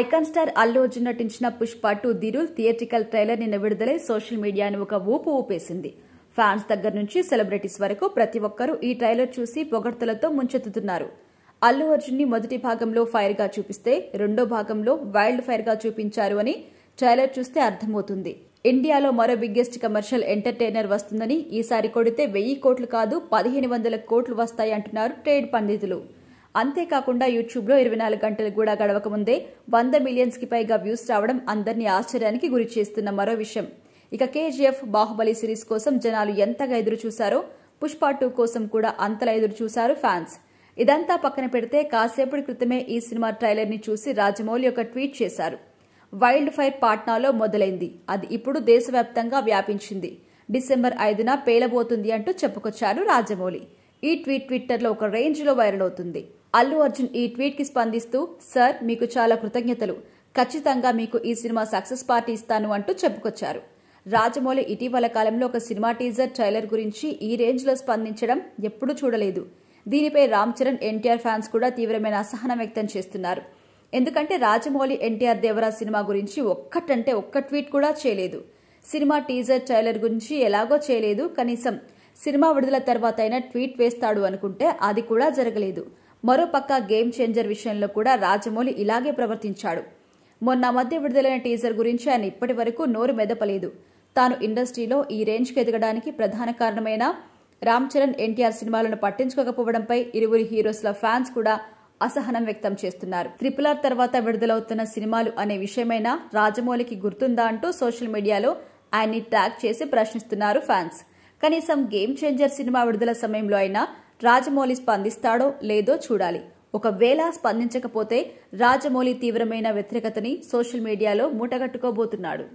icon star Allu Arjun నటించిన Pushpa two the rule theatrical trailer నిన్న విడుదలై సోషల్ మీడియాను ఒక ఊపు ఊపేసింది ఫ్యాన్స్ దగ్గర నుంచి సెలబ్రిటీస్ వరకు ప్రతి ఒక్కరూ ఈ ట్రైలర్ చూసి పొగడ్తలతో ముంచెత్తుతున్నారు అల్లు అర్జున్ ని మొదటి భాగంలో ఫైర్గా చూపిస్తే రెండో భాగంలో వైల్డ్ ఫైర్గా చూపించారు అని ట్రైలర్ చూస్తే అర్థమవుతుంది ఇండియాలో మరో బిగ్గెస్ట్ కమర్షియల్ ఎంటర్టైనర్ వస్తుందని ఈసారి కొడితే వెయ్యి కోట్లు కాదు పదిహేను వందల కోట్లు వస్తాయి అంటున్నారు ట్రేడ్ పండితులు అంతేకాకుండా యూట్యూబ్లో ఇరవై నాలుగు గంటలు కూడా గడవకముందే వంద మిలియన్స్కి పైగా వ్యూస్ రావడం అందరినీ ఆశ్చర్యానికి గురి చేస్తున్న మరో విషయం ఇక కేజీఎఫ్ బాహుబలి సిరీస్ కోసం జనాలు ఎంతగా ఎదురు చూశారో పుష్ప టూ కోసం కూడా అంతలా ఎదురు చూశారు ఫ్యాన్స్ ఇదంతా పక్కన పెడితే కాసేపటి క్రితమే ఈ సినిమా ట్రైలర్ని చూసి రాజమౌళి ఒక ట్వీట్ చేశారు వైల్డ్ ఫైర్ పాట్నాలో మొదలైంది అది ఇప్పుడు దేశవ్యాప్తంగా వ్యాపించింది డిసెంబర్ ఐదున పేలబోతుంది అంటూ చెప్పుకొచ్చారు రాజమౌళి ఈ ట్వీట్ ట్విట్టర్లో ఒక రేంజ్లో వైరల్ అవుతుంది అల్లు అర్జున్ ఈ ట్వీట్కి స్పందిస్తూ సార్ మీకు చాలా కృతజ్ఞతలు ఖచ్చితంగా మీకు ఈ సినిమా సక్సెస్ పార్టీ ఇస్తాను అంటూ చెప్పుకొచ్చారు రాజమౌళి ఇటీవల కాలంలో ఒక సినిమా టీజర్ ట్రైలర్ గురించి ఈ రేంజ్లో స్పందించడం ఎప్పుడూ చూడలేదు దీనిపై రామ్ చరణ్ ఎన్టీఆర్ ఫ్యాన్స్ కూడా తీవ్రమైన అసహనం వ్యక్తం చేస్తున్నారు ఎందుకంటే రాజమౌళి ఎన్టీఆర్ దేవరా సినిమా గురించి ఒక్కటంటే ఒక్క ట్వీట్ కూడా చేయలేదు సినిమా టీజర్ ట్రైలర్ గురించి ఎలాగో చేయలేదు కనీసం సినిమా విడుదల తర్వాత అయినా ట్వీట్ వేస్తాడు అనుకుంటే అది కూడా జరగలేదు మరోపక్క గేమ్ చేంజర్ విషయంలో కూడా రాజమౌళి ఇలాగే ప్రవర్తించాడు మొన్న మధ్య విడుదలైన టీజర్ గురించి ఆయన ఇప్పటి వరకు నోరు మెదపలేదు తాను ఇండస్ట్రీలో ఈ రేంజ్కి ఎదగడానికి ప్రధాన కారణమైన రామ్ చరణ్ ఎన్టీఆర్ సినిమాలను పట్టించుకోకపోవడంపై ఇరువురు హీరోస్ల ఫ్యాన్స్ కూడా అసహనం వ్యక్తం చేస్తున్నారు త్రిపుల్ ఆర్ తర్వాత విడుదలవుతున్న సినిమాలు అనే విషయమైన రాజమౌళికి గుర్తుందా అంటూ సోషల్ మీడియాలో ఆయన్ని ట్యాగ్ చేసి ప్రశ్నిస్తున్నారు ఫ్యాన్స్ కనీసం గేమ్ చేంజర్ సినిమా విడుదల సమయంలో అయినా రాజమౌళి స్పందిస్తాడో లేదో చూడాలి ఒకవేళ స్పందించకపోతే రాజమౌళి తీవ్రమైన వ్యతిరేకతని సోషల్ మీడియాలో మూటగట్టుకోబోతున్నాడు